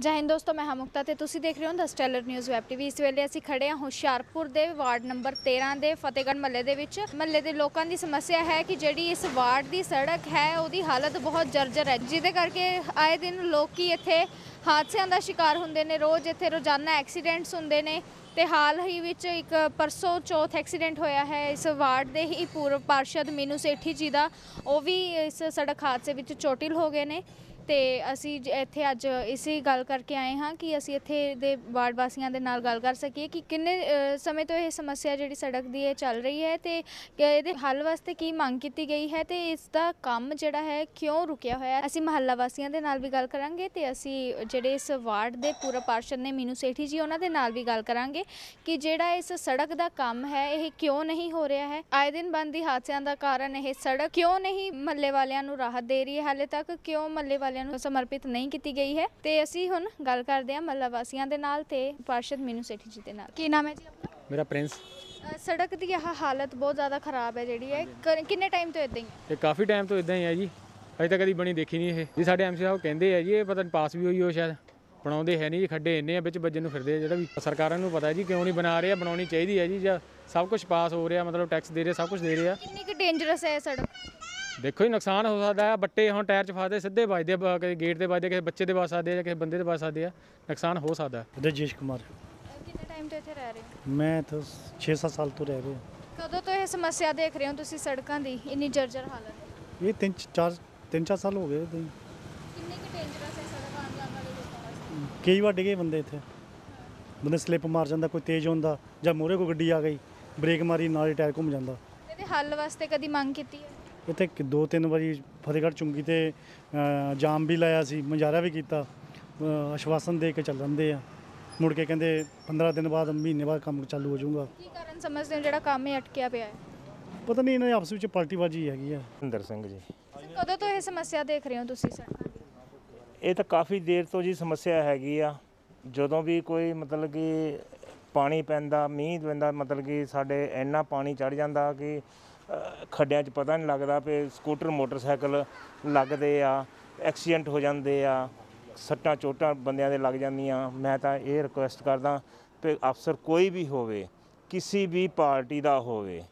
ਜੈ ਹਿੰਦ ਦੋਸਤੋ ਮੈਂ ਹਮੁਕਤਾ ਤੇ ਤੁਸੀਂ ਦੇਖ ਰਹੇ ਹੋ ਦਾ ਸਟੈਲਰ ਨਿਊਜ਼ ਵੈਬ ਟੀਵੀ ਇਸ ਵੇਲੇ ਅਸੀਂ ਖੜੇ ਹਾਂ ਹੁਸ਼ਿਆਰਪੁਰ ਦੇ ਵਾਰਡ ਨੰਬਰ 13 ਦੇ ਫਤੇਗੜ ਮੱਲੇ ਦੇ ਵਿੱਚ ਮੱਲੇ ਦੇ ਲੋਕਾਂ ਦੀ ਸਮੱਸਿਆ ਹੈ ਕਿ ਜਿਹੜੀ ਇਸ ਵਾਰਡ ਦੀ ਸੜਕ ਹੈ ਉਹਦੀ ਹਾਲਤ ਬਹੁਤ ਜਰਜਰ ਹੈ ਜਿਹਦੇ ਕਰਕੇ ਆਏ ਦਿਨ ਲੋਕੀ ਇੱਥੇ ਹਾਦਸਿਆਂ ਦਾ ਸ਼ਿਕਾਰ ਹੁੰਦੇ ਨੇ ਰੋਜ਼ ਇੱਥੇ ਰੋਜ਼ਾਨਾ ਐਕਸੀਡੈਂਟਸ ਹੁੰਦੇ ਨੇ ਤੇ ਹਾਲ ਹੀ ਵਿੱਚ ਇੱਕ ਪਰਸੋ ਚੌਥ ਐਕਸੀਡੈਂਟ ਹੋਇਆ ਹੈ ਇਸ ਵਾਰਡ ਦੇ ਹੀ ਪੂਰਵ ਪਾਰਸ਼ਦ ਮੀਨੂ ਸੇਠੀ ਜੀ ਦਾ ਉਹ ਵੀ ਇਸ ਸੜਕ ਹਾਦਸੇ ਵਿੱਚ ਚੋਟਿਲ ਹੋ ਗਏ ਨੇ ਤੇ ਅਸੀਂ ਇੱਥੇ ਅੱਜ ਇਸੇ ਗੱਲ ਕਰਕੇ ਆਏ ਹਾਂ ਕਿ ਅਸੀਂ ਇੱਥੇ ਦੇ ਵਾਰਡ ਵਾਸੀਆਂ ਦੇ ਨਾਲ ਗੱਲ ਕਰ ਸਕੀਏ ਕਿ ਕਿੰਨੇ ਸਮੇਂ ਤੋਂ ਇਹ ਸਮੱਸਿਆ ਜਿਹੜੀ ਸੜਕ ਦੀ ਇਹ ਚੱਲ ਰਹੀ ਹੈ ਤੇ ਇਹਦੇ ਹੱਲ ਵਾਸਤੇ ਕੀ ਮੰਗ ਕੀਤੀ ਗਈ ਹੈ ਤੇ ਇਸ ਦਾ ਕੰਮ ਜਿਹੜਾ ਹੈ ਕਿਉਂ ਰੁਕਿਆ ਹੋਇਆ ਹੈ ਅਸੀਂ ਮਹੱਲਾ ਵਾਸੀਆਂ ਦੇ ਨਾਲ ਵੀ ਗੱਲ ਕਰਾਂਗੇ ਤੇ ਅਸੀਂ ਜਿਹੜੇ ਇਸ ਵਾਰਡ ਦੇ ਪੂਰਾ ਪਾਰਸ਼ਦ ਨੇ ਮੀਨੂ ਸੇਠੀ ਜੀ ਉਹਨਾਂ ਦੇ ਨਾਲ ਵੀ ਗੱਲ ਕਰਾਂਗੇ ਕਿ ਜਿਹੜਾ ਇਸ ਸੜਕ ਦਾ ਕੰਮ ਹੈ ਇਹ ਕਿਉਂ ਨਹੀਂ ਹੋ ਰਿਹਾ ਹੈ ਆਏ ਦਿਨ ਬੰਦੀ ਹਾਦਸਿਆਂ ਦਾ ਕਾਰਨ ਇਹ ਸੜਕ ਕਿਉਂ ਨਹੀਂ ਮਹੱਲੇ ਵਾਲਿਆਂ ਨੂੰ ਰਾਹਤ ਦੇ ਰਹੀ ਹੈ ਹਾਲੇ ਤੱਕ ਕਿਉਂ ਮਹੱਲੇ ਵਾਲੇ ਵਾਲਿਆਂ ਨੂੰ ਸਮਰਪਿਤ ਨਹੀਂ ਕੀਤੀ ਗਈ ਹੈ ਤੇ ਅਸੀਂ ਹੁਣ ਗੱਲ ਕਰਦੇ ਹਾਂ ਮੱਲਾ ਵਾਸੀਆਂ ਦੇ ਨਾਲ ਤੇ ਪਾਰਸ਼ਦ ਮੀਨੂ ਸੇਠੀ ਜੀ ਦੇ ਨਾਲ ਕੀ ਨਾਮ ਹੈ ਜੀ ਆਪਣਾ ਮੇਰਾ ਪ੍ਰਿੰਸ ਸੜਕ ਦੀ ਇਹ ਹਾਲਤ ਬਹੁਤ ਜ਼ਿਆਦਾ ਖਰਾਬ ਹੈ ਜਿਹੜੀ ਹੈ ਕਿੰਨੇ ਟਾਈਮ ਤੋਂ ਇਦਾਂ ਹੀ ਹੈ ਇਹ ਕਾਫੀ ਟਾਈਮ ਤੋਂ ਇਦਾਂ ਹੀ ਹੈ ਜੀ ਅਜੇ ਤੱਕ ਕਦੀ ਬਣੀ ਦੇਖੀ ਨਹੀਂ ਇਹ ਜੀ ਸਾਡੇ ਐਮਸੀ ਸਾਹਿਬ ਕਹਿੰਦੇ ਆ ਜੀ ਇਹ ਪਤਾ ਨਹੀਂ ਪਾਸ ਵੀ ਹੋਈ ਹੋ ਸ਼ਾਇਦ ਬਣਾਉਂਦੇ ਹੈ ਨਹੀਂ ਜੀ ਖੱਡੇ ਇੰਨੇ ਆ ਵਿੱਚ ਵੱਜਣ ਨੂੰ ਫਿਰਦੇ ਆ ਜਿਹੜਾ ਵੀ ਸਰਕਾਰਾਂ ਨੂੰ ਪਤਾ ਜੀ ਕਿਉਂ ਨਹੀਂ ਬਣਾ ਰਹੇ ਆ ਬਣਾਉਣੀ ਚਾਹੀਦੀ ਹੈ ਜੀ ਜਾਂ ਸਭ ਕੁਝ ਪਾਸ ਹੋ ਰਿਹਾ ਮਤਲਬ ਟੈਕਸ ਦੇ ਰਹੇ ਸਭ ਕੁਝ ਦੇ ਰਹੇ ਆ ਕਿੰਨੀ ਕਿ ਡੇਂਜਰਸ ਹੈ ਸੜਕ ਦੇਖੋ ਹੀ ਨੁਕਸਾਨ ਹੋ ਸਕਦਾ ਹੈ ਬੱਟੇ ਹੁਣ ਟਾਇਰ 'ਚ ਫਸਦੇ ਸਿੱਧੇ ਵੱਜਦੇ ਆ ਕਦੇ ਗੇਟ ਤੇ ਵੱਜਦੇ ਕਿਸੇ ਬੱਚੇ ਦੇ ਵੱਜ ਸਕਦੇ ਆ ਕਿਸੇ ਬੰਦੇ ਦੇ ਵੱਜ ਸਕਦੇ ਆ ਨੁਕਸਾਨ ਹੋ ਸਕਦਾ ਹੈ। ਰਜੇਸ਼ ਕੁਮਾਰ ਕਿੰਨੇ ਟਾਈਮ ਤੋਂ ਇੱਥੇ ਰਹਿ ਰਹੇ ਹੋ ਮੈਂ ਇੱਥੇ 6-7 ਸਾਲ ਤੋਂ ਰਹਿ ਰਿਹਾ ਕਦੋਂ ਤੋਂ ਇਹ ਸਮੱਸਿਆ ਦੇਖ ਰਹੇ ਹੋ ਤੁਸੀਂ ਸੜਕਾਂ ਦੀ ਇੰਨੀ ਜਰਜਰ ਹਾਲਤ ਇਹ 3-4 ਤਿੰਨ ਚਾਰ ਸਾਲ ਹੋ ਗਏ ਇੱਦਾਂ ਕਿੰਨੇ ਕਿ ਡੇਂਜਰਸ ਹੈ ਸੜਕਾਂ ਆਉਣ ਜਾਣ ਵਾਲੇ ਲੋਕਾਂ ਵਾਸਤੇ ਕਈ ਵਾਰ ਡਿਗੇ ਬੰਦੇ ਇੱਥੇ ਬੰਦੇ ਸਲਿੱਪ ਮਾਰ ਜਾਂਦਾ ਕੋਈ ਤੇਜ਼ ਹੁੰਦਾ ਜਾਂ ਮੂਹਰੇ ਕੋਈ ਗੱਡੀ ਆ ਗਈ ਬ੍ਰੇਕ ਮਾਰੀ ਨਾਲ ਹੀ ਟਾਇਰ ਘੁੰਮ ਜਾਂਦਾ ਇਹਦੇ ਹੱਲ ਵਾਸਤੇ ਕਦੀ ਮੰਗ ਕੀਤੀ ਹੈ ਇੱਥੇ ਕਿ- ਦੋ ਤਿੰਨ ਵਾਰੀ ਫਤਿਹਗੜ੍ਹ ਚੁੰਗੀ ਤੇ ਜਾਮ ਵੀ ਲਾਇਆ ਸੀ ਮੁਜ਼ਾਹਰਾ ਵੀ ਕੀਤਾ ਅਸ਼ਵਾਸਨ ਆਸ਼ਵਾਸਨ ਦੇ ਕੇ ਚੱਲ ਜਾਂਦੇ ਆ ਮੁੜ ਕੇ ਕਹਿੰਦੇ 15 ਦਿਨ ਬਾਅਦ ਮਹੀਨੇ ਬਾਅਦ ਕੰਮ ਚਾਲੂ ਹੋ ਜਾਊਗਾ ਕੀ ਕਾਰਨ ਸਮਝਦੇ ਹੋ ਜਿਹੜਾ ਕੰਮ ਇਹ ਅਟਕਿਆ ਪਿਆ ਹੈ ਪਤਾ ਨਹੀਂ ਇਹਨਾਂ ਦੇ ਆਪਸ ਵਿੱਚ ਪਾਰਟੀਬਾਜੀ ਹੈਗੀ ਆ ਅੰਦਰ ਸਿੰਘ ਜੀ ਕਦੋਂ ਤੋਂ ਇਹ ਸਮੱਸਿਆ ਦੇਖ ਰਹੇ ਹੋ ਤੁਸੀਂ ਸਰ ਇਹ ਤਾਂ ਕਾਫੀ ਦੇਰ ਤੋਂ ਜੀ ਸਮੱਸਿਆ ਹੈਗੀ ਆ ਜਦੋਂ ਵੀ ਕੋਈ ਮਤਲਬ ਕਿ ਪਾਣੀ ਪੈਂਦਾ ਮੀਂਹ ਪੈਂਦਾ ਮਤਲਬ ਕਿ ਸਾਡੇ ਇੰਨਾ ਪਾਣੀ ਚੜ ਜਾਂਦਾ ਕਿ ਖੱਡਿਆਂ 'ਚ ਪਤਾ ਨਹੀਂ ਲੱਗਦਾ ਪੇ ਸਕੂਟਰ ਮੋਟਰਸਾਈਕਲ ਲੱਗਦੇ ਆ ਐਕਸੀਡੈਂਟ ਹੋ ਜਾਂਦੇ ਆ ਸੱਟਾਂ ਚੋਟਾਂ ਬੰਦਿਆਂ ਦੇ ਲੱਗ ਜਾਂਦੀਆਂ ਮੈਂ ਤਾਂ ਇਹ ਰਿਕੁਐਸਟ ਕਰਦਾ ਕਿ ਅਫਸਰ ਕੋਈ ਵੀ ਹੋਵੇ ਕਿਸੇ ਵੀ ਪਾਰਟੀ ਦਾ ਹੋਵੇ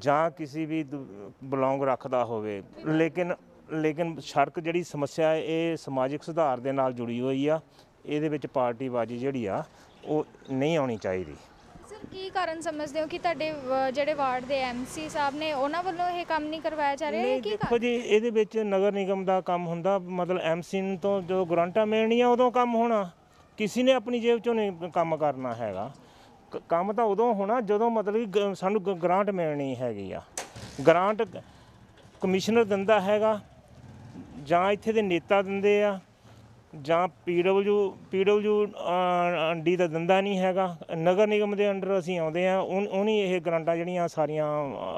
ਜਾਂ ਕਿਸੇ ਵੀ ਬਿਲੋਂਗ ਰੱਖਦਾ ਹੋਵੇ ਲੇਕਿਨ ਲੇਕਿਨ ਸੜਕ ਜਿਹੜੀ ਸਮੱਸਿਆ ਹੈ ਇਹ ਸਮਾਜਿਕ ਸੁਧਾਰ ਦੇ ਨਾਲ ਜੁੜੀ ਹੋਈ ਆ ਇਹਦੇ ਵਿੱਚ ਪਾਰਟੀ ਬਾਜੀ ਜਿਹੜੀ ਆ ਉਹ ਨਹੀਂ ਆਉਣੀ ਚਾਹੀਦੀ ਕੀ ਕਾਰਨ ਸਮਝਦੇ ਹੋ ਕਿ ਤੁਹਾਡੇ ਜਿਹੜੇ ਵਾਰਡ ਦੇ ਐਮਸੀ ਸਾਹਿਬ ਨੇ ਉਹਨਾਂ ਵੱਲੋਂ ਇਹ ਕੰਮ ਨਹੀਂ ਕਰਵਾਇਆ ਜਾ ਰਿਹਾ ਹੈ ਨਹੀਂ, ਕੀ ਦੇਖੋ ਜੀ ਇਹਦੇ ਵਿੱਚ ਨਗਰ ਨਿਗਮ ਦਾ ਕੰਮ ਹੁੰਦਾ ਮਤਲਬ ਨੂੰ ਤੋਂ ਜੋ ਮਿਲਣੀ ਮਿਲਣੀਆਂ ਉਦੋਂ ਕੰਮ ਹੋਣਾ ਕਿਸੇ ਨੇ ਆਪਣੀ ਜੇਬ ਚੋਂ ਨਹੀਂ ਕੰਮ ਕਰਨਾ ਹੈਗਾ ਕੰਮ ਤਾਂ ਉਦੋਂ ਹੋਣਾ ਜਦੋਂ ਮਤਲਬ ਕਿ ਸਾਨੂੰ ਗਰੰਟ ਗ੍ਰਾਂਟ ਮਿਲਣੀ ਹੈਗੀ ਆ ਗ੍ਰਾਂਟ ਕਮਿਸ਼ਨਰ ਦਿੰਦਾ ਹੈਗਾ ਜਾਂ ਇੱਥੇ ਦੇ ਨੇਤਾ ਦਿੰਦੇ ਆ ਜਾਂ ਪੀਡਬਲਯੂ ਪੀਡਬਲਯੂ ਡੀ ਦਾ ਦੰਦਾ ਨਹੀਂ ਹੈਗਾ ਨਗਰ ਨਿਗਮ ਦੇ ਅੰਡਰ ਅਸੀਂ ਆਉਂਦੇ ਆ ਉਹਨੀ ਇਹ ਗਰੰਟਾਂ ਜਿਹੜੀਆਂ ਸਾਰੀਆਂ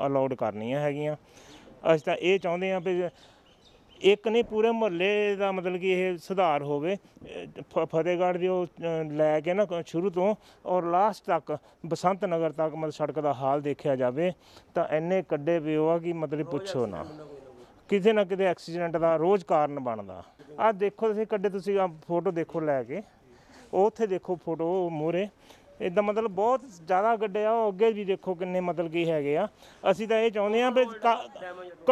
ਅਲਾਉਡ ਕਰਨੀਆਂ ਹੈਗੀਆਂ ਅਸੀਂ ਤਾਂ ਇਹ ਚਾਹੁੰਦੇ ਆ ਕਿ ਇੱਕ ਨਹੀਂ ਪੂਰੇ ਮੁਹੱਲੇ ਦਾ ਮਤਲਬ ਕਿ ਇਹ ਸੁਧਾਰ ਹੋਵੇ ਫਤਿਹਗੜ੍ਹ ਦੇ ਉਹ ਲੈ ਕੇ ਨਾ ਸ਼ੁਰੂ ਤੋਂ ਔਰ ਲਾਸਟ ਤੱਕ ਬਸੰਤ ਨਗਰ ਤੱਕ ਮਤਲਬ ਸੜਕ ਦਾ ਹਾਲ ਦੇਖਿਆ ਜਾਵੇ ਤਾਂ ਐਨੇ ਕੱਡੇ ਪਿਓ ਆ ਕਿ ਮਤਲਬ ਪੁੱਛੋ ਨਾ ਕਿਸੇ ਨਾ ਕਿਤੇ ਐਕਸੀਡੈਂਟ ਦਾ ਰੋਜ਼ ਕਾਰਨ ਬਣਦਾ ਆ ਦੇਖੋ ਤੁਸੀਂ ਕੱਢੇ ਤੁਸੀਂ ਆ ਫੋਟੋ ਦੇਖੋ ਲੈ ਕੇ ਉਹ ਉੱਥੇ ਦੇਖੋ ਫੋਟੋ ਮੋਰੇ ਇਦਾਂ ਮਤਲਬ ਬਹੁਤ ਜ਼ਿਆਦਾ ਗੱਡੇ ਆ ਅੱਗੇ ਵੀ ਦੇਖੋ ਕਿੰਨੇ ਮਤਲਬ ਕੀ ਹੈਗੇ ਆ ਅਸੀਂ ਤਾਂ ਇਹ ਚਾਹੁੰਦੇ ਆ ਵੀ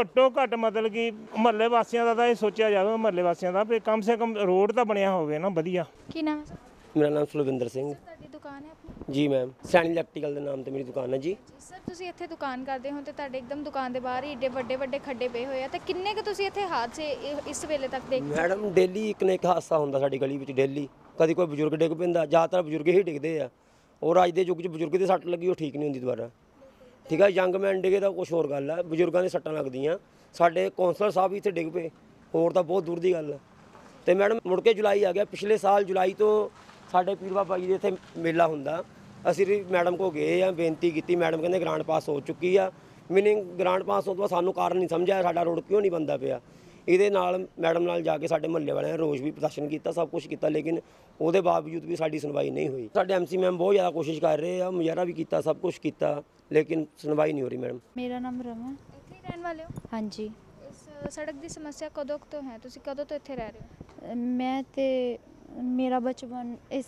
ਘੱਟੋ ਘੱਟ ਮਤਲਬ ਕੀ ਮਹੱਲੇ ਵਾਸੀਆਂ ਦਾ ਤਾਂ ਇਹ ਸੋਚਿਆ ਜਾਵੇ ਮਹੱਲੇ ਵਾਸੀਆਂ ਦਾ ਵੀ ਕਮ ਸੇ ਕਮ ਰੋਡ ਤਾਂ ਬਣਿਆ ਹੋਵੇ ਨਾ ਵਧੀਆ ਕੀ ਨਾਮ ਹੈ ਮੇਰਾ ਨਾਮ ਸੁਲਵਿੰਦਰ ਸਿੰਘ ਤੁਹਾਡੀ ਦੁਕਾਨ ਹੈ ਜੀ ਮੈਮ ਸੈਣੀ ਇਲੈਕਟ੍ਰੀਕਲ ਦੇ ਨਾਮ ਤੇ ਮੇਰੀ ਦੁਕਾਨ ਹੈ ਜੀ ਸਰ ਤੁਸੀਂ ਇੱਥੇ ਦੁਕਾਨ ਕਰਦੇ ਹੋ ਤੇ ਤੁਹਾਡੇ ਇੱਕਦਮ ਦੁਕਾਨ ਦੇ ਬਾਹਰ ਹੀ ਏਡੇ ਵੱਡੇ ਵੱਡੇ ਖੱਡੇ ਪਏ ਹੋਏ ਆ ਤੇ ਕਿੰਨੇ ਕੁ ਤੁਸੀਂ ਇੱਥੇ ਹਾਦਸੇ ਇਸ ਵੇਲੇ ਤੱਕ ਦੇਖੇ ਮੈਡਮ ਡੇਲੀ ਇੱਕ ਨਾ ਇੱਕ ਹਾਦਸਾ ਹੁੰਦਾ ਸਾਡੀ ਗਲੀ ਵਿੱਚ ਡੇਲੀ ਕਦੀ ਕੋਈ ਬਜ਼ੁਰਗ ਡਿੱਗ ਪੈਂਦਾ ਜ਼ਿਆਦਾਤਰ ਬਜ਼ੁਰਗ ਹੀ ਡਿੱਗਦੇ ਆ ਔਰ ਅੱਜ ਦੇ ਯੁੱਗ 'ਚ ਬਜ਼ੁਰਗ ਦੇ ਸੱਟ ਲੱਗੀ ਉਹ ਠੀਕ ਨਹੀਂ ਹੁੰਦੀ ਦੁਬਾਰਾ ਠੀਕ ਆ ਮੈਨ ਡਿੱਗੇ ਤਾਂ ਕੁਝ ਹੋਰ ਗੱਲ ਆ ਬਜ਼ੁਰਗਾਂ ਦੇ ਸੱਟਾਂ ਲੱਗਦੀਆਂ ਸਾਡੇ ਕਾਉਂਸਲਰ ਸਾਹਿਬ ਵੀ ਇੱਥੇ ਡਿੱਗ ਪਏ ਹੋਰ ਤਾਂ ਬਹੁਤ ਦੂਰ ਦੀ ਗੱਲ ਆ ਤੇ ਮੈਡਮ ਮੁੜ ਕੇ ਜੁਲਾਈ ਆ ਗਿਆ ਪਿਛਲੇ ਸਾਲ ਜੁਲਾਈ ਤੋਂ ਸਾਡੇ ਪੀਰ ਬਾਬਾ ਜੀ ਦੇ ਇੱਥੇ ਮੇਲਾ ਹੁੰਦਾ ਅਸੀਂ ਵੀ ਮੈਡਮ ਕੋ ਗਏ ਆ ਬੇਨਤੀ ਕੀਤੀ ਮੈਡਮ ਕਹਿੰਦੇ ਗ੍ਰਾਂਟ ਪਾਸ ਹੋ ਚੁੱਕੀ ਆ ਮੀਨਿੰਗ ਗ੍ਰਾਂਟ ਪਾਸ ਹੋ ਤੋਂ ਸਾਨੂੰ ਕਾਰਨ ਨਹੀਂ ਸਮਝਿਆ ਸਾਡਾ ਰੋਡ ਕਿਉਂ ਨਹੀਂ ਬੰਦਾ ਪਿਆ ਇਹਦੇ ਨਾਲ ਮੈਡਮ ਨਾਲ ਜਾ ਕੇ ਸਾਡੇ ਮੁਹੱਲੇ ਵਾਲਿਆਂ ਨੇ ਰੋਸ਼ ਵੀ ਪ੍ਰਦਰਸ਼ਨ ਕੀਤਾ ਸਭ ਕੁਝ ਕੀਤਾ ਲੇਕਿਨ ਉਹਦੇ ਬਾਵਜੂਦ ਵੀ ਸਾਡੀ ਸੁਣਵਾਈ ਨਹੀਂ ਹੋਈ ਸਾਡੇ ਐਮਸੀ ਮੈਮ ਬਹੁਤ ਜ਼ਿਆਦਾ ਕੋਸ਼ਿਸ਼ ਕਰ ਰਹੇ ਆ ਮੁਜ਼ਾਹਰਾ ਵੀ ਕੀਤਾ ਸਭ ਕੁਝ ਕੀਤਾ ਲੇਕਿਨ ਸੁਣਵਾਈ ਨਹੀਂ ਹੋ ਰਹੀ ਮੈਡਮ ਮੇਰਾ ਨਾਮ ਰਮਾ ਇੱਥੇ ਹੀ ਰਹਿਣ ਵਾਲੇ ਹੋ ਹਾਂਜੀ ਇਸ ਸੜਕ ਦੀ ਸਮੱਸਿਆ ਕਦੋਂ ਤੋਂ ਹੈ ਤੁਸੀਂ ਕਦੋਂ ਤੋਂ ਇੱਥੇ ਰਹਿ ਰਹੇ ਹੋ ਮੈਂ ਤੇ ਮੇਰਾ ਬਚਪਨ ਇਸ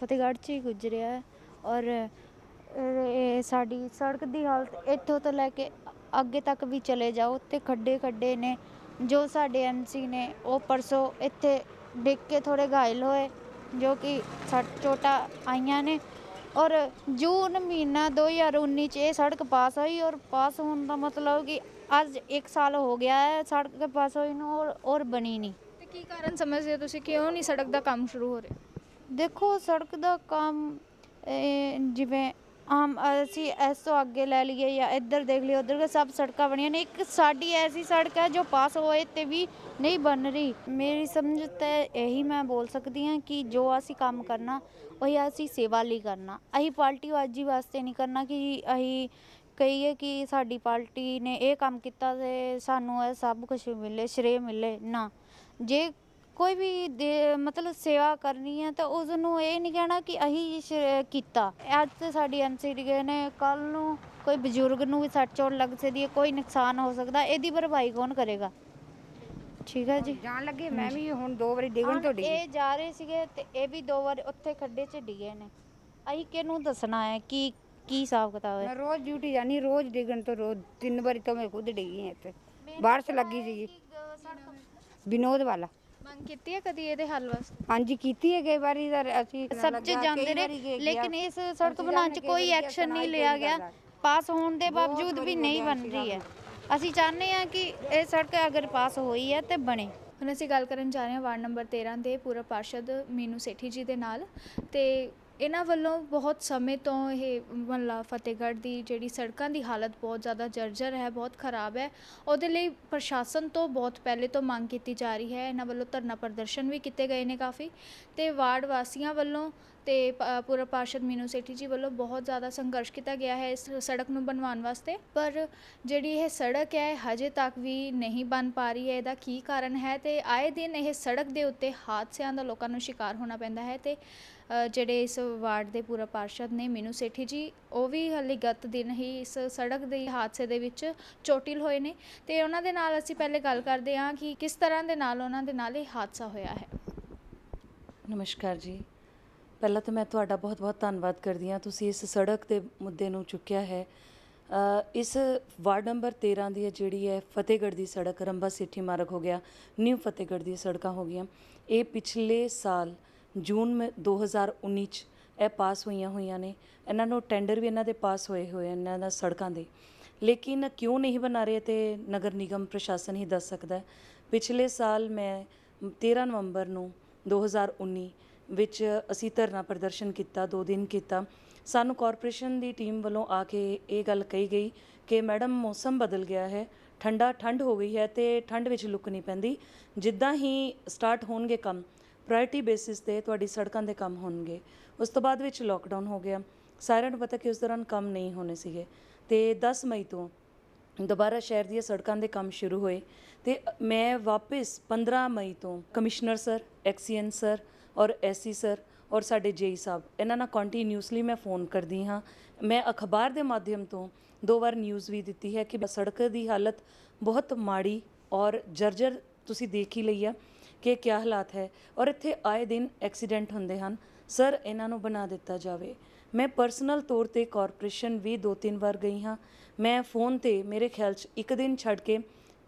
ਫਤਿਹਗੜ੍ਹ 'ਚ ਹੀ ਗੁਜ਼ਰਿਆ ਔਰ ਇਹ ਸਾਡੀ ਸੜਕ ਦੀ ਹਾਲਤ ਇੱਥੋਂ ਤੋਂ ਲੈ ਕੇ ਅੱਗੇ ਤੱਕ ਵੀ ਚਲੇ ਜਾਓ ਤੇ ਖੱਡੇ ਖੱਡੇ ਨੇ ਜੋ ਸਾਡੇ ਐਮਸੀ ਨੇ ਉਹ ਪਰਸੋ ਇੱਥੇ ਡਿੱਗ ਕੇ ਥੋੜੇ ਘਾਇਲ ਹੋਏ ਜੋ ਕਿ ਸੱਟ ਚੋਟਾ ਆਈਆਂ ਨੇ ਔਰ ਜੂਨ ਮਹੀਨਾ 2019 ਚ ਇਹ ਸੜਕ ਪਾਸ ਹੋਈ ਔਰ ਪਾਸ ਹੋਣ ਦਾ ਮਤਲਬ ਕਿ ਅੱਜ 1 ਸਾਲ ਹੋ ਗਿਆ ਹੈ ਸੜਕ ਪਾਸ ਹੋਈ ਨੂੰ ਔਰ ਬਣੀ ਨਹੀਂ ਕੀ ਕਾਰਨ ਸਮਝਦੇ ਹੋ ਤੁਸੀਂ ਕਿਉਂ ਨਹੀਂ ਸੜਕ ਦਾ ਕੰਮ ਸ਼ੁਰੂ ਹੋ ਰਿਹਾ ਦੇਖੋ ਸੜਕ ਦਾ ਕੰਮ ਜਿਵੇਂ ਆਮ ਅਸੀਂ ਇਸ ਤੋਂ ਅੱਗੇ ਲੈ ਲਈਏ ਜਾਂ ਇੱਧਰ ਦੇਖ ਲਈਏ ਉੱਧਰ ਸਭ ਸੜਕਾਂ ਬਣੀਆਂ ਨੇ ਇੱਕ ਸਾਡੀ ਐਸੀ ਸੜਕ ਹੈ ਜੋ ਪਾਸ ਹੋਏ ਤੇ ਵੀ ਨਹੀਂ ਬਣ ਰਹੀ ਮੇਰੀ ਸਮਝ ਤੇ ਇਹੀ ਮੈਂ ਬੋਲ ਸਕਦੀ ਹਾਂ ਕਿ ਜੋ ਅਸੀਂ ਕੰਮ ਕਰਨਾ ਉਹੀ ਅਸੀਂ ਸੇਵਾ ਲਈ ਕਰਨਾ ਪਾਰਟੀ ਵਾਜੀ ਵਾਸਤੇ ਨਹੀਂ ਕਰਨਾ ਕਿ ਅਹੀਂ ਕਹੀਏ ਕਿ ਸਾਡੀ ਪਾਰਟੀ ਨੇ ਇਹ ਕੰਮ ਕੀਤਾ ਤੇ ਸਾਨੂੰ ਇਹ ਸਭ ਕੁਝ ਮਿਲੇ ਸ਼੍ਰੇ ਮਿਲੇ ਨਾ ਜੇ ਕੋਈ ਵੀ ਮਤਲਬ ਸੇਵਾ ਕਰਨੀ ਹੈ ਤਾਂ ਉਸ ਨੂੰ ਇਹ ਨਹੀਂ ਕਹਿਣਾ ਕਿ ਅਹੀਂ ਕੀਤਾ ਅੱਜ ਤੇ ਸਾਡੀ ਐਮਸੀਡੀ ਗਏ ਨੇ ਕੱਲ ਨੂੰ ਕੋਈ ਬਜ਼ੁਰਗ ਨੂੰ ਵੀ ਸੱਟ ਚੋੜ ਲੱਗ ਸਕਦੀ ਹੈ ਕੋਈ ਨੁਕਸਾਨ ਹੋ ਸਕਦਾ ਇਹਦੀ ਭਰਪਾਈ ਕੌਣ ਕਰੇਗਾ ਠੀਕ ਹੈ ਜੀ ਜਾਣ ਲੱਗੇ ਮੈਂ ਵੀ ਹੁਣ ਦੋ ਵਾਰੀ ਡਿਗਣ ਤੋਂ ਡਿਗੇ ਇਹ ਜਾ ਰਹੇ ਸੀਗੇ ਤੇ ਇਹ ਵੀ ਦੋ ਵਾਰ ਉੱਥੇ ਖੱਡੇ 'ਚ ਡਿੱਗੇ ਨੇ ਅਹੀਂ ਕਿਹਨੂੰ ਦੱਸਣਾ ਹੈ ਕਿ ਕੀ ਹਿਸਾਬ ਕਿਤਾਬ ਹੈ ਮੈਂ ਰੋਜ਼ ਡਿਊਟੀ ਜਾਨੀ ਰੋਜ਼ ਡਿਗਣ ਤੋਂ ਰੋਜ਼ ਤਿੰਨ ਵਾਰੀ ਤਾਂ ਮੈਂ ਖੁਦ ਡਿੱਗੀ ਹਾਂ ਇੱਥੇ ਬਾਰਸ਼ ਲੱਗੀ ਸੀਗੀ ਵਿਨੋਦ ਵਾਲਾ ਮੰਗ ਕੀਤੀ ਹੈ ਕਦੀ ਇਹਦੇ ਹੱਲ ਵਾਸਤੇ ਹਾਂਜੀ ਕੀਤੀ ਹੈ ਕਈ ਵਾਰੀ ਤਾਂ ਅਸੀਂ ਸਭ ਚ ਜਾਂਦੇ ਨੇ ਲੇਕਿਨ ਇਸ ਸੜਕ ਬਣਾਉਣ ਚ ਕੋਈ ਐਕਸ਼ਨ ਨਹੀਂ ਲਿਆ ਗਿਆ ਪਾਸ ਹੋਣ ਦੇ ਬਾਵਜੂਦ ਵੀ ਨਹੀਂ ਬਣ ਰਹੀ ਹੈ ਅਸੀਂ ਚਾਹੁੰਦੇ ਹਾਂ ਕਿ ਇਹ ਸੜਕ ਅਗਰ ਪਾਸ ਹੋਈ ਹੈ ਤੇ ਬਣੇ ਹੁਣ ਅਸੀਂ ਗੱਲ ਕਰਨ ਜਾ ਰਹੇ ਹਾਂ ਵਾਰਡ ਨੰਬਰ 13 ਦੇ ਪੂਰਵ ਪਾਰਸ਼ਦ ਮੀਨੂ ਸੇਠੀ ਜੀ ਦੇ ਨਾਲ ਤੇ ਇਹਨਾਂ ਵੱਲੋਂ ਬਹੁਤ ਸਮੇਂ ਤੋਂ ਇਹ ਮਹੱਲਾ ਫਤਿਹਗੜ੍ਹ ਦੀ ਜਿਹੜੀ ਸੜਕਾਂ ਦੀ ਹਾਲਤ ਬਹੁਤ ਜ਼ਿਆਦਾ ਜਰਜਰ ਹੈ ਬਹੁਤ ਖਰਾਬ ਹੈ ਉਹਦੇ ਲਈ ਪ੍ਰਸ਼ਾਸਨ ਤੋਂ ਬਹੁਤ ਪਹਿਲੇ ਤੋਂ ਮੰਗ ਕੀਤੀ ਜਾ ਰਹੀ ਹੈ ਇਹਨਾਂ ਵੱਲੋਂ ਧਰਨਾ ਪ੍ਰਦਰਸ਼ਨ ਵੀ ਕੀਤੇ ਗਏ ਨੇ ਕਾਫੀ ਤੇ ਵਾਰਡ ਵਾਸੀਆਂ ਵੱਲੋਂ ਤੇ ਪੂਰਾ ਪਾਰਸ਼ਦ ਮੀਨੂ ਸੇਠੀ ਜੀ ਵੱਲੋਂ ਬਹੁਤ ਜ਼ਿਆਦਾ ਸੰਘਰਸ਼ ਕੀਤਾ ਗਿਆ ਹੈ ਇਸ ਸੜਕ ਨੂੰ ਬਣਵਾਉਣ ਵਾਸਤੇ ਪਰ ਜਿਹੜੀ ਇਹ ਸੜਕ ਹੈ ਹਜੇ ਤੱਕ ਵੀ ਨਹੀਂ ਬਣ ਪਾ ਰਹੀ ਹੈ ਇਹਦਾ ਕੀ ਕਾਰਨ ਹੈ ਤੇ ਆਏ ਦਿਨ ਇਹ ਸੜਕ ਦੇ ਉੱਤੇ ਹਾਦਸਿਆਂ ਦਾ ਲੋਕਾਂ ਨੂੰ ਸ਼ਿਕਾਰ ਹੋਣਾ ਪੈਂਦਾ ਹੈ ਤੇ ਜਿਹੜੇ ਇਸ ਵਾਰਡ ਦੇ ਪੂਰਾ ਪਾਰਸ਼ਦ ਨੇ ਮੀਨੂ ਸੇਠੀ ਜੀ ਉਹ ਵੀ ਹਲੇ ਗੱਤ ਦਿਨ ਹੀ ਇਸ ਸੜਕ ਦੇ ਹਾਦਸੇ ਦੇ ਵਿੱਚ ਚੋਟਿਲ ਹੋਏ ਨੇ ਤੇ ਉਹਨਾਂ ਦੇ ਨਾਲ ਅਸੀਂ ਪਹਿਲੇ ਗੱਲ ਕਰਦੇ ਹਾਂ ਕਿ ਕਿਸ ਤਰ੍ਹਾਂ ਦੇ ਨਾਲ ਉਹਨਾਂ ਦੇ ਨਾਲ ਇਹ ਹਾਦਸਾ ਹੋਇਆ ਹੈ ਨਮਸਕਾਰ ਜੀ ਪਹਿਲਾਂ ਤਾਂ ਮੈਂ ਤੁਹਾਡਾ ਬਹੁਤ-ਬਹੁਤ ਧੰਨਵਾਦ ਕਰਦੀ ਹਾਂ ਤੁਸੀਂ ਇਸ ਸੜਕ ਦੇ ਮੁੱਦੇ ਨੂੰ ਚੁੱਕਿਆ ਹੈ ਇਸ ਵਾਰਡ ਨੰਬਰ 13 ਦੀ ਜਿਹੜੀ ਹੈ ਫਤਿਹਗੜ੍ਹ ਦੀ ਸੜਕ ਰੰਬਾ ਸੇਠੀ ਮਾਰਗ ਹੋ ਗਿਆ ਨਿਊ ਫਤਿਹਗੜ੍ਹ ਦੀ ਸੜਕਾਂ ਹੋ ਗਈਆਂ ਇਹ ਪਿਛਲੇ ਸਾਲ ਜੂਨ 2019 ਚ ਇਹ ਪਾਸ ਹੋਈਆਂ ਹੋਈਆਂ ਨੇ ਇਹਨਾਂ ਨੂੰ ਟੈਂਡਰ ਵੀ ਇਹਨਾਂ ਦੇ ਪਾਸ ਹੋਏ ਹੋਏ ਇਹਨਾਂ ਦਾ ਸੜਕਾਂ ਦੇ ਲੇਕਿਨ ਕਿਉਂ ਨਹੀਂ ਬਣਾ ਰਹੇ ਤੇ ਨਗਰ ਨਿਗਮ ਪ੍ਰਸ਼ਾਸਨ ਹੀ ਦੱਸ ਸਕਦਾ ਹੈ ਪਿਛਲੇ ਸਾਲ ਮੈਂ 13 ਨਵੰਬਰ ਨੂੰ 2019 ਵਿੱਚ ਅਸੀਂ ਧਰਨਾ ਪ੍ਰਦਰਸ਼ਨ ਕੀਤਾ ਦੋ ਦਿਨ ਕੀਤਾ ਸਾਨੂੰ ਕਾਰਪੋਰੇਸ਼ਨ ਦੀ ਟੀਮ ਵੱਲੋਂ ਆ ਕੇ ਇਹ ਗੱਲ ਕਹੀ ਗਈ ਕਿ ਮੈਡਮ ਮੌਸਮ ਬਦਲ ਗਿਆ ਹੈ ਠੰਡਾ ਠੰਡ ਹੋ ਗਈ ਹੈ ਤੇ ਠੰਡ ਵਿੱਚ ਲੁੱਕ ਨਹੀਂ ਪੈਂਦੀ ਜਿੱਦਾਂ ਹੀ ਸਟਾਰਟ ਹੋਣਗੇ ਕੰਮ ਪ੍ਰਾਇੋਰਟੀ ਬੇਸਿਸ ਤੇ ਤੁਹਾਡੀ ਸੜਕਾਂ ਦੇ ਕੰਮ ਹੋਣਗੇ ਉਸ ਤੋਂ ਬਾਅਦ ਵਿੱਚ ਲੋਕਡਾਊਨ ਹੋ ਗਿਆ ਸਾਰਿਆਂ ਨੂੰ ਪਤਾ ਕਿ ਉਸ ਦੌਰਾਨ ਕੰਮ ਨਹੀਂ ਹੋਣੇ ਸੀਗੇ ਤੇ 10 ਮਈ ਤੋਂ ਦੁਬਾਰਾ ਸ਼ਹਿਰ ਦੀਆਂ ਸੜਕਾਂ ਦੇ ਕੰਮ ਸ਼ੁਰੂ ਹੋਏ ਤੇ ਮੈਂ ਵਾਪਸ 15 ਮਈ ਤੋਂ ਕਮਿਸ਼ਨਰ ਸਰ ਐਕਸੀਐਨ ਸਰ ਔਰ ਐਸਸੀ ਸਰ ਔਰ ਸਾਡੇ ਜੇਈ ਸਾਹਿਬ ਇਹਨਾਂ ਨਾਲ ਕੰਟੀਨਿਊਸਲੀ ਮੈਂ ਫੋਨ ਕਰਦੀ ਹਾਂ ਮੈਂ ਅਖਬਾਰ ਦੇ ਮਾਧਿਅਮ ਤੋਂ ਦੋ ਵਾਰ ਨਿਊਜ਼ ਵੀ ਦਿੱਤੀ ਹੈ ਕਿ ਸੜਕ ਦੀ ਹਾਲਤ ਬਹੁਤ ਮਾੜੀ ਔਰ ਜਰਜਰ ਤੁਸੀਂ ਦੇਖ ਹੀ ਲਈ ਆ ਕਿ ਕੀ ਹਾਲਾਤ ਹੈ ਔਰ ਇੱਥੇ ਆਏ ਦਿਨ ਐਕਸੀਡੈਂਟ ਹੁੰਦੇ ਹਨ ਸਰ ਇਹਨਾਂ ਨੂੰ ਬਣਾ ਦਿੱਤਾ ਜਾਵੇ ਮੈਂ ਪਰਸਨਲ ਤੌਰ ਤੇ ਕਾਰਪੋਰੇਸ਼ਨ ਵੀ ਦੋ ਤਿੰਨ ਵਾਰ ਗਈ ਹਾਂ ਮੈਂ ਫੋਨ ਤੇ ਮੇਰੇ ਖਿਆਲ 'ਚ ਇੱਕ ਦਿਨ ਛੱਡ ਕੇ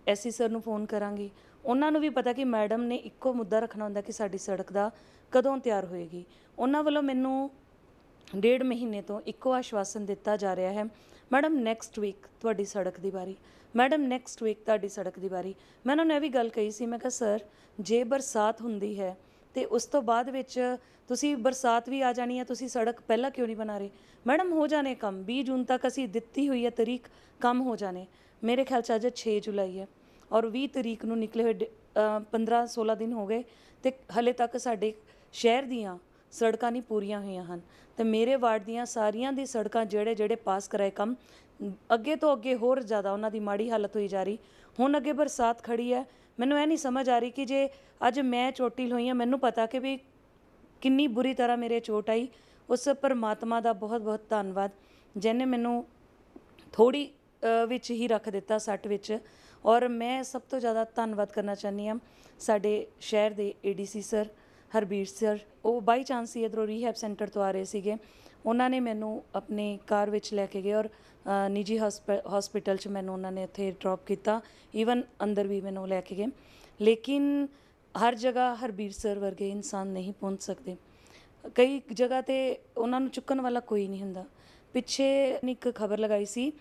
ਐਸਸੀ ਸਰ ਨੂੰ ਫੋਨ ਕਰਾਂਗੀ ਉਹਨਾਂ ਨੂੰ ਵੀ ਪਤਾ ਕਿ ਮੈਡਮ ਨੇ ਇੱਕੋ ਮੁੱਦਾ ਰੱਖਣਾ ਹੁੰਦਾ ਕਿ ਸਾਡੀ ਸੜਕ ਦਾ ਕਦੋਂ ਤਿਆਰ ਹੋਏਗੀ ਉਹਨਾਂ ਵੱਲੋਂ ਮੈਨੂੰ ਡੇਢ ਮਹੀਨੇ ਤੋਂ ਇੱਕੋ ਆਸ਼ਵਾਸਨ ਦਿੱਤਾ ਜਾ ਰਿਹਾ ਹੈ ਮੈਡਮ ਨੈਕਸਟ ਵੀਕ ਤੁਹਾਡੀ ਸੜਕ ਦੀ ਵਾਰੀ ਮੈਡਮ ਨੈਕਸਟ ਵੀਕ ਤੁਹਾਡੀ ਸੜਕ ਦੀ ਵਾਰੀ ਮੈਂ ਉਹਨਾਂ ਨੂੰ ਇਹ ਵੀ ਗੱਲ ਕਹੀ ਸੀ ਮੈਂ ਕਿਹਾ ਸਰ ਜੇ ਬਰਸਾਤ ਹੁੰਦੀ ਹੈ ਤੇ ਉਸ ਤੋਂ ਬਾਅਦ ਵਿੱਚ ਤੁਸੀਂ ਬਰਸਾਤ ਵੀ ਆ ਜਾਣੀ ਹੈ ਤੁਸੀਂ ਸੜਕ ਪਹਿਲਾਂ ਕਿਉਂ ਨਹੀਂ ਬਣਾ ਰਹੇ ਮੈਡਮ ਹੋ ਜਾਣੇ ਕੰਮ 20 ਜੂਨ ਤੱਕ ਅਸੀਂ ਦਿੱਤੀ ਹੋਈ ਹੈ ਤਾਰੀਖ ਕੰਮ ਹੋ ਜਾਣੇ ਮੇਰੇ ਖਿਆਲ ਚ ਅੱਜ 6 ਜੁਲਾਈ ਹੈ ਔਰ 20 ਤਰੀਕ ਨੂੰ ਨਿਕਲੇ ਹੋਏ 15 16 ਦਿਨ ਹੋ ਗਏ ਤੇ ਹਲੇ ਤੱਕ ਸਾਡੇ ਸ਼ਹਿਰ ਦੀਆਂ ਸੜਕਾਂ ਨਹੀਂ ਪੂਰੀਆਂ ਹੋਈਆਂ ਹਨ ਤੇ ਮੇਰੇ ਵਾਰਡ ਦੀਆਂ ਸਾਰੀਆਂ ਦੀ ਸੜਕਾਂ ਜਿਹੜੇ ਜਿਹੜੇ ਪਾਸ ਕਰਾਏ ਕੰਮ ਅੱਗੇ ਤੋਂ ਅੱਗੇ ਹੋਰ ਜ਼ਿਆਦਾ ਉਹਨਾਂ ਦੀ ਮਾੜੀ ਹਾਲਤ ਹੋਈ ਜਾ ਰਹੀ ਹੁਣ ਅੱਗੇ ਬਰਸਾਤ ਖੜੀ ਹੈ ਮੈਨੂੰ ਇਹ ਨਹੀਂ ਸਮਝ ਆ ਰਹੀ ਕਿ ਜੇ ਅੱਜ ਮੈਂ ਚੋਟੀ ਹੋਈ ਹਾਂ ਮੈਨੂੰ ਪਤਾ ਕਿ ਵੀ ਕਿੰਨੀ ਬੁਰੀ ਤਰ੍ਹਾਂ ਮੇਰੇ ਚੋਟ ਆਈ ਉਸ ਪਰਮਾਤਮਾ ਦਾ ਬਹੁਤ ਬਹੁਤ ਧੰਨਵਾਦ ਜਿਨੇ ਮੈਨੂੰ ਥੋੜੀ ਵਿੱਚ ਹੀ ਰੱਖ ਦਿੱਤਾ ਸੱਟ ਵਿੱਚ ਔਰ ਮੈਂ ਸਭ ਤੋਂ ਜ਼ਿਆਦਾ ਧੰਨਵਾਦ ਕਰਨਾ ਚਾਹੁੰਦੀ ਹਾਂ ਸਾਡੇ ਸ਼ਹਿਰ ਦੇ ਏਡੀਸੀ ਸਰ ਹਰਬੀਰ ਸਰ ਉਹ ਬਾਈ ਚਾਂਸ ਹੀ ਇਧਰੋਂ ਰੀਹੈਬ ਸੈਂਟਰ ਤੋਂ ਆ ਰਹੇ ਸੀਗੇ ਉਹਨਾਂ ਨੇ ਮੈਨੂੰ ਆਪਣੀ ਕਾਰ ਵਿੱਚ ਲੈ ਕੇ ਗਏ ਔਰ ਨਿੱਜੀ ਹਸਪੀਟਲ 'ਚ ਮੈਨੂੰ ਉਹਨਾਂ ਨੇ ਉੱਥੇ ਡ੍ਰੌਪ ਕੀਤਾ ਈਵਨ ਅੰਦਰ ਵੀ ਮੈਨੂੰ ਲੈ ਕੇ ਗਏ ਲੇਕਿਨ ਹਰ ਜਗ੍ਹਾ ਹਰਬੀਰ ਸਰ ਵਰਗੇ ਇਨਸਾਨ ਨਹੀਂ ਪਹੁੰਚ ਸਕਦੇ ਕਈ ਜਗ੍ਹਾ ਤੇ ਉਹਨਾਂ ਨੂੰ ਚੁੱਕਣ ਵਾਲਾ ਕੋਈ ਨਹੀਂ ਹੁੰਦਾ ਪਿੱਛੇ ਇੱਕ ਖਬਰ ਲਗਾਈ ਸੀ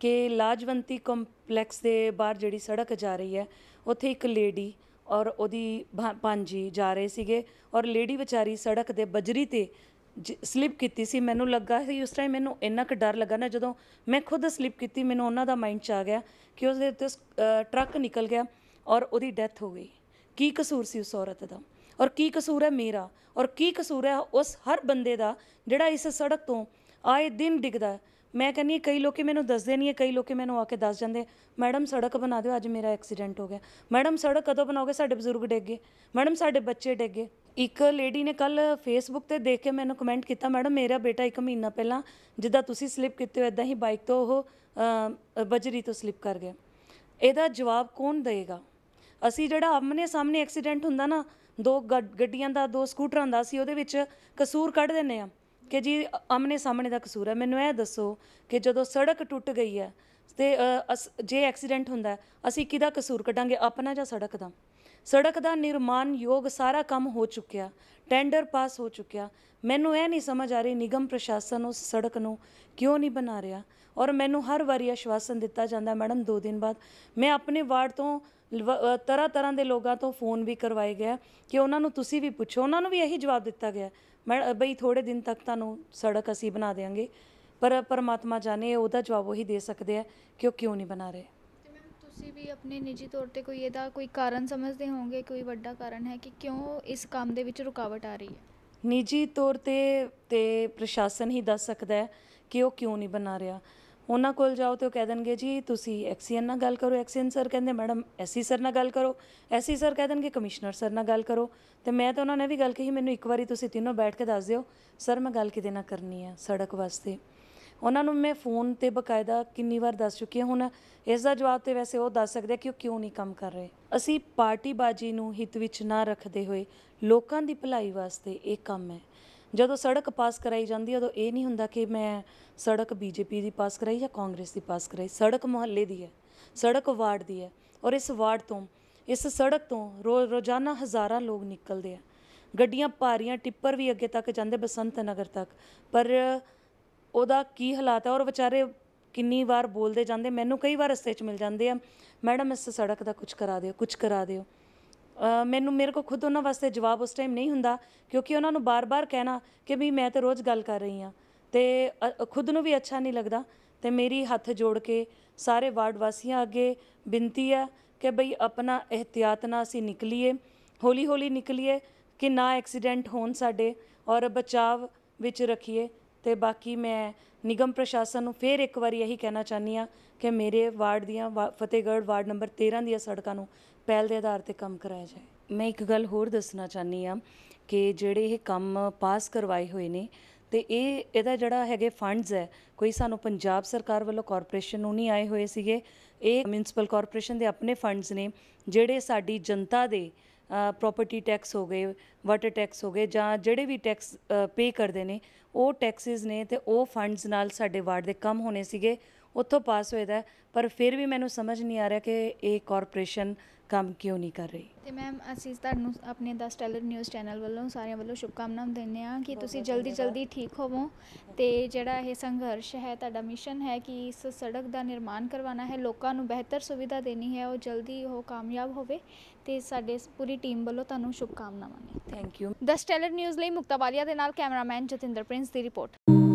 ਕਿ ਲਾਜਵੰਤੀ ਕੰਪਲੈਕਸ ਦੇ ਬਾਹਰ ਜਿਹੜੀ ਸੜਕ ਜਾ ਰਹੀ ਹੈ ਉੱਥੇ ਇੱਕ ਲੇਡੀ ਔਰ ਉਹਦੀ ਭਾਂਜੀ ਜਾ ਰਹੇ ਸੀਗੇ ਔਰ ਲੇਡੀ ਵਿਚਾਰੀ ਸੜਕ ਦੇ ਬਜਰੀ ਤੇ ਸਲਿਪ ਕੀਤੀ ਸੀ ਮੈਨੂੰ ਲੱਗਾ ਸੀ ਉਸ ਟਾਈਮ ਮੈਨੂੰ ਇੰਨਾ ਕੁ ਡਰ ਲੱਗਾ ਨਾ ਜਦੋਂ ਮੈਂ ਖੁਦ ਸਲਿਪ ਕੀਤੀ ਮੈਨੂੰ ਉਹਨਾਂ ਦਾ ਮਾਈਂਡ ਚ ਆ ਗਿਆ ਕਿ ਉਸ ਦੇ ਉੱਤੇ ਟਰੱਕ ਨਿਕਲ ਗਿਆ ਔਰ ਉਹਦੀ ਡੈਥ ਹੋ ਗਈ ਕੀ ਕਸੂਰ ਸੀ ਉਸ ਔਰਤ ਦਾ ਔਰ ਕੀ ਕਸੂਰ ਹੈ ਮੇਰਾ ਔਰ ਕੀ ਕਸੂਰ ਹੈ ਉਸ ਹਰ ਬੰਦੇ ਦਾ ਜਿਹੜਾ ਇਸ ਸੜਕ ਤੋਂ ਆਏ ਦਿਨ ਡਿੱਗਦਾ ਮੈਂ ਕਹਿੰਦੀ ਹਾਂ ਕਈ ਲੋਕੀ ਮੈਨੂੰ ਦੱਸਦੇ ਨਹੀਂ ਹੈ ਕਈ ਲੋਕੀ ਮੈਨੂੰ ਆ ਕੇ ਦੱਸ ਜਾਂਦੇ ਮੈਡਮ ਸੜਕ ਬਣਾ ਦਿਓ ਅੱਜ ਮੇਰਾ ਐਕਸੀਡੈਂਟ ਹੋ ਗਿਆ ਮੈਡਮ ਸੜਕ ਕਦੋਂ ਬਣਾਓਗੇ ਸਾਡੇ ਬਜ਼ੁਰਗ ਡਿੱਗ ਗਏ ਮੈਡਮ ਸਾਡੇ ਬੱਚੇ ਡਿੱਗ ਗਏ ਇੱਕ ਲੇਡੀ ਨੇ ਕੱਲ ਫੇਸਬੁੱਕ ਤੇ ਦੇਖ ਕੇ ਮੈਨੂੰ ਕਮੈਂਟ ਕੀਤਾ ਮੈਡਮ ਮੇਰਾ ਬੇਟਾ ਇੱਕ ਮਹੀਨਾ ਪਹਿਲਾਂ ਜਿੱਦਾਂ ਤੁਸੀਂ ਸਲਿਪ ਕੀਤੇ ਹੋ ਇਦਾਂ ਹੀ ਬਾਈਕ ਤੋਂ ਉਹ ਬਜਰੀ ਤੋਂ ਸਲਿਪ ਕਰ ਗਿਆ ਇਹਦਾ ਜਵਾਬ ਕੌਣ ਦੇਗਾ ਅਸੀਂ ਜਿਹੜਾ ਆਮਨੇ ਸਾਹਮਣੇ ਐਕਸੀਡੈਂਟ ਹੁੰਦਾ ਨਾ ਦੋ ਗੱਡੀਆਂ ਦਾ ਦੋ ਸਕੂਟਰਾਂ ਦਾ ਸੀ ਉਹਦੇ ਵਿੱਚ ਕਸੂਰ ਕੱਢ ਦਿੰਨੇ ਆ ਕਿ ਜੀ ਆਮਨੇ ਸਾਹਮਣੇ ਦਾ ਕਸੂਰ ਹੈ ਮੈਨੂੰ ਇਹ ਦੱਸੋ ਕਿ ਜਦੋਂ ਸੜਕ ਟੁੱਟ ਗਈ ਹੈ ਤੇ ਜੇ ਐਕਸੀਡੈਂਟ ਹੁੰਦਾ ਅਸੀਂ ਕਿਹਦਾ ਕਸੂਰ ਕੱਢਾਂਗੇ ਆਪਣਾ ਜਾਂ ਸੜਕ ਦਾ ਸੜਕ ਦਾ ਨਿਰਮਾਣ ਯੋਗ ਸਾਰਾ ਕੰਮ ਹੋ ਚੁੱਕਿਆ ਟੈਂਡਰ ਪਾਸ ਹੋ ਚੁੱਕਿਆ ਮੈਨੂੰ ਇਹ ਨਹੀਂ ਸਮਝ ਆ ਰਹੀ ਨਿਗਮ ਪ੍ਰਸ਼ਾਸਨ ਉਸ ਸੜਕ ਨੂੰ ਕਿਉਂ ਨਹੀਂ ਬਣਾ ਰਿਹਾ ਔਰ ਮੈਨੂੰ ਹਰ ਵਾਰੀ ਆਸ਼ਵਾਸਨ ਦਿੱਤਾ ਜਾਂਦਾ ਮੈਡਮ 2 ਦਿਨ ਬਾਅਦ ਮੈਂ ਆਪਣੇ ਵਾਰਡ ਤੋਂ ਤਰ੍ਹਾਂ ਤਰ੍ਹਾਂ ਦੇ ਲੋਕਾਂ ਤੋਂ ਫੋਨ ਵੀ ਕਰਵਾਏ ਗਿਆ ਕਿ ਉਹਨਾਂ ਨੂੰ ਤੁਸੀਂ ਵੀ ਪੁੱਛੋ ਉਹਨਾਂ ਨੂੰ ਵੀ ਇਹੀ ਜਵਾਬ ਦਿੱਤਾ ਗਿਆ ਮੈਂ ਬਈ ਥੋੜੇ ਦਿਨ ਤੱਕ ਤੁਹਾਨੂੰ ਸੜਕ ਅਸੀਂ ਬਣਾ ਦੇਵਾਂਗੇ ਪਰ ਪਰਮਾਤਮਾ ਜਾਣੇ ਉਹਦਾ ਜਵਾਬ ਉਹੀ ਦੇ ਸਕਦੇ ਆ ਕਿ ਉਹ ਕਿਉਂ ਨਹੀਂ ਬਣਾ ਰਹੇ ਤੁਸੀਂ ਵੀ ਆਪਣੇ ਨਿੱਜੀ ਤੌਰ ਤੇ ਕੋਈ ਇਹਦਾ ਕੋਈ ਕਾਰਨ ਸਮਝਦੇ ਹੋਵੋਗੇ ਕੋਈ ਵੱਡਾ ਕਾਰਨ ਹੈ ਕਿ ਕਿਉਂ ਇਸ ਕੰਮ ਦੇ ਵਿੱਚ ਰੁਕਾਵਟ ਆ ਰਹੀ ਹੈ ਨਿੱਜੀ ਤੌਰ ਤੇ ਤੇ ਪ੍ਰਸ਼ਾਸਨ ਹੀ ਦੱਸ ਸਕਦਾ ਹੈ ਕਿ ਉਹ ਕਿਉਂ ਨਹੀਂ ਬਣਾ ਰਿਹਾ ਉਹਨਾਂ ਕੋਲ ਜਾਓ ਤੇ ਉਹ ਕਹਿ ਦੇਣਗੇ ਜੀ ਤੁਸੀਂ ਐਕਸੀਐਨ ਨਾਲ ਗੱਲ ਕਰੋ ਐਕਸੀਐਨ ਸਰ ਕਹਿੰਦੇ ਮੈਡਮ ਐਸੀ ਸਰ ਨਾਲ ਗੱਲ ਕਰੋ ਐਸੀ ਸਰ ਕਹਿ ਦੇਣਗੇ ਕਮਿਸ਼ਨਰ ਸਰ ਨਾਲ ਗੱਲ ਕਰੋ ਤੇ ਮੈਂ ਤਾਂ ਉਹਨਾਂ ਨੇ ਵੀ ਗੱਲ ਕਹੀ ਮੈਨੂੰ ਇੱਕ ਵਾਰੀ ਤੁਸੀਂ ਤਿੰਨੋਂ ਬੈਠ ਕੇ ਦੱਸ ਦਿਓ ਸਰ ਮੈਂ ਗੱਲ ਕਿਦੇ ਨਾਲ ਕਰਨੀ ਆ ਸੜਕ ਵਾਸਤੇ ਉਹਨਾਂ ਨੂੰ ਮੈਂ ਫੋਨ ਤੇ ਬਕਾਇਦਾ ਕਿੰਨੀ ਵਾਰ ਦੱਸ ਚੁੱਕੀ ਹਾਂ ਹੁਣ ਇਸ ਦਾ ਜਵਾਬ ਤੇ ਵੈਸੇ ਉਹ ਦੱਸ ਸਕਦੇ ਕਿ ਉਹ ਕਿਉਂ ਨਹੀਂ ਕੰਮ ਕਰ ਰਹੇ ਅਸੀਂ ਪਾਰਟੀ ਬਾਜੀ ਨੂੰ ਹਿੱਤ ਵਿੱਚ ਨਾ ਰੱਖਦੇ ਹੋਏ ਲੋਕਾਂ ਦੀ ਭਲਾਈ ਵਾਸਤੇ ਇਹ ਕੰਮ ਹੈ ਜਦੋਂ ਸੜਕ ਪਾਸ ਕਰਾਈ ਜਾਂਦੀ ਉਦੋਂ ਇਹ ਨਹੀਂ ਹੁੰਦਾ ਕਿ ਮੈਂ ਸੜਕ ਬੀਜੇਪੀ ਦੀ ਪਾਸ ਕਰਾਈ ਜਾਂ ਕਾਂਗਰਸ ਦੀ ਪਾਸ ਕਰਾਈ ਸੜਕ ਮੁਹੱਲੇ ਦੀ ਹੈ ਸੜਕ ਵਾਰਡ ਦੀ ਹੈ ਔਰ ਇਸ ਵਾਰਡ ਤੋਂ ਇਸ ਸੜਕ ਤੋਂ ਰੋਜ਼ਾਨਾ ਹਜ਼ਾਰਾਂ ਲੋਕ ਨਿਕਲਦੇ ਆ ਗੱਡੀਆਂ ਭਾਰੀਆਂ ਟਿੱਪਰ ਵੀ ਅੱਗੇ ਤੱਕ ਜਾਂਦੇ ਬਸੰਤ ਨਗਰ ਤੱਕ ਪਰ ਉਹਦਾ ਕੀ ਹਾਲਾਤ ਹੈ ਔਰ ਵਿਚਾਰੇ ਕਿੰਨੀ ਵਾਰ ਬੋਲਦੇ ਜਾਂਦੇ ਮੈਨੂੰ ਕਈ ਵਾਰ ਰਸਤੇ 'ਚ ਮਿਲ ਜਾਂਦੇ ਆ ਮੈਡਮ ਇਸ ਸੜਕ ਦਾ ਕੁਝ ਕਰਾ ਦਿਓ ਕੁਝ ਕਰਾ ਦਿਓ ਮੈਨੂੰ ਮੇਰੇ ਕੋ ਖੁਦ ਉਹਨਾਂ ਵਾਸਤੇ ਜਵਾਬ ਉਸ ਟਾਈਮ ਨਹੀਂ ਹੁੰਦਾ ਕਿਉਂਕਿ ਉਹਨਾਂ ਨੂੰ ਬਾਰ-ਬਾਰ ਕਹਿਣਾ ਕਿ ਵੀ ਮੈਂ ਤਾਂ ਰੋਜ਼ ਗੱਲ ਕਰ ਰਹੀ ਹਾਂ ਤੇ ਖੁਦ ਨੂੰ ਵੀ ਅੱਛਾ ਨਹੀਂ ਲੱਗਦਾ ਤੇ ਮੇਰੀ ਹੱਥ ਜੋੜ ਕੇ ਸਾਰੇ ਵਾਰਡ ਵਾਸੀਆਂ ਅੱਗੇ ਬੇਨਤੀ ਹੈ ਕਿ ਭਈ ਆਪਣਾ ਇhtiyat ਨਾਲ ਅਸੀਂ ਨਿਕਲੀਏ ਹੌਲੀ-ਹੌਲੀ ਨਿਕਲੀਏ ਕਿ ਨਾ ਐਕਸੀਡੈਂਟ ਹੋਣ ਸਾਡੇ ਔਰ ਬਚਾਵ ਵਿੱਚ ਰੱਖੀਏ ਤੇ ਬਾਕੀ ਮੈਂ ਨਿਗਮ ਪ੍ਰਸ਼ਾਸਨ ਨੂੰ ਫੇਰ ਇੱਕ ਵਾਰੀ ਇਹੀ ਕਹਿਣਾ ਚਾਹਨੀ ਆ ਕਿ ਮੇਰੇ ਵਾਰਡ ਦੀਆਂ ਫਤਿਹਗੜ੍ਹ ਵਾਰਡ ਨੰਬਰ 13 ਦੀਆਂ ਸੜਕਾਂ ਨੂੰ ਪਹਿਲ ਦੇ ਆਧਾਰ ਤੇ ਕੰਮ ਕਰਾਇਆ ਜਾਏ ਮੈਂ ਇੱਕ ਗੱਲ ਹੋਰ ਦੱਸਣਾ ਚਾਹਨੀ ਆ ਕਿ ਜਿਹੜੇ ਇਹ ਕੰਮ ਪਾਸ ਕਰਵਾਏ ਹੋਏ ਨੇ ਤੇ ਇਹ ਇਹਦਾ ਜਿਹੜਾ ਹੈਗੇ ਫੰਡਸ ਹੈ ਕੋਈ ਸਾਨੂੰ ਪੰਜਾਬ ਸਰਕਾਰ ਵੱਲੋਂ ਕਾਰਪੋਰੇਸ਼ਨ ਨੂੰ ਨਹੀਂ ਆਏ ਹੋਏ ਸੀਗੇ ਇਹ ਮਿਊਨਿਸਪਲ ਕਾਰਪੋਰੇਸ਼ਨ ਦੇ ਆਪਣੇ ਫੰਡਸ ਨੇ ਜਿਹੜੇ ਸਾਡੀ ਜਨਤਾ ਦੇ ਪ੍ਰਾਪਰਟੀ ਟੈਕਸ ਹੋ ਗਏ ਵਾਟਰ ਟੈਕਸ ਹੋ ਗਏ ਜਾਂ ਜਿਹੜੇ ਵੀ ਟੈਕਸ ਪੇ ਕਰਦੇ ਨੇ ਉਹ ਟੈਕਸਿਸ ਨੇ ਤੇ ਉਹ ਫੰਡਸ ਨਾਲ ਸਾਡੇ ਵਾਰਡ ਦੇ ਕੰਮ ਹੋਣੇ ਸੀਗੇ ਉੱਥੋਂ ਪਾਸ ਹੋਇਆ ਪਰ ਫਿਰ ਵੀ ਮੈਨੂੰ ਸਮਝ ਨਹੀਂ ਆ ਰਿਹਾ ਕਿ ਇਹ ਕਾਰਪੋਰੇਸ਼ਨ ਕੰਮ ਕਿਉਂ ਨਹੀਂ ਕਰ ਰਹੀ ਤੇ ਮੈਮ ਅਸੀਂ ਤੁਹਾਨੂੰ ਆਪਣੇ 10 ਸਟੈਲਰ ਨਿਊਜ਼ ਚੈਨਲ ਵੱਲੋਂ ਸਾਰਿਆਂ ਵੱਲੋਂ ਸ਼ੁਭਕਾਮਨਾਵਾਂ ਦਿੰਦੇ ਹਾਂ ਕਿ ਤੁਸੀਂ ਜਲਦੀ ਜਲਦੀ ਠੀਕ ਹੋਵੋ ਤੇ ਜਿਹੜਾ ਇਹ ਸੰਘਰਸ਼ ਹੈ ਤੁਹਾਡਾ ਮਿਸ਼ਨ ਹੈ ਕਿ ਇਸ ਸੜਕ ਦਾ ਨਿਰਮਾਣ ਕਰਵਾਉਣਾ ਹੈ ਲੋਕਾਂ ਨੂੰ ਬਿਹਤਰ ਸੁਵਿਧਾ ਦੇਣੀ ਹੈ ਉਹ ਜਲਦੀ ਉਹ ਕਾਮਯਾਬ ਹੋਵੇ ਤੇ ਸਾਡੇ ਪੂਰੀ ਟੀਮ ਵੱਲੋਂ ਤੁਹਾਨੂੰ ਸ਼ੁਭਕਾਮਨਾਵਾਂ ਨੇ ਥੈਂਕ ਯੂ 10 ਸਟੈਲਰ ਨਿਊਜ਼ ਲਈ ਮੁਕਤਾਵਾਲੀਆ ਦੇ ਨਾਲ ਕੈਮਰਾਮੈਨ ਜਤਿੰਦਰ ਪ੍ਰਿੰਸ ਦੀ ਰਿਪੋਰਟ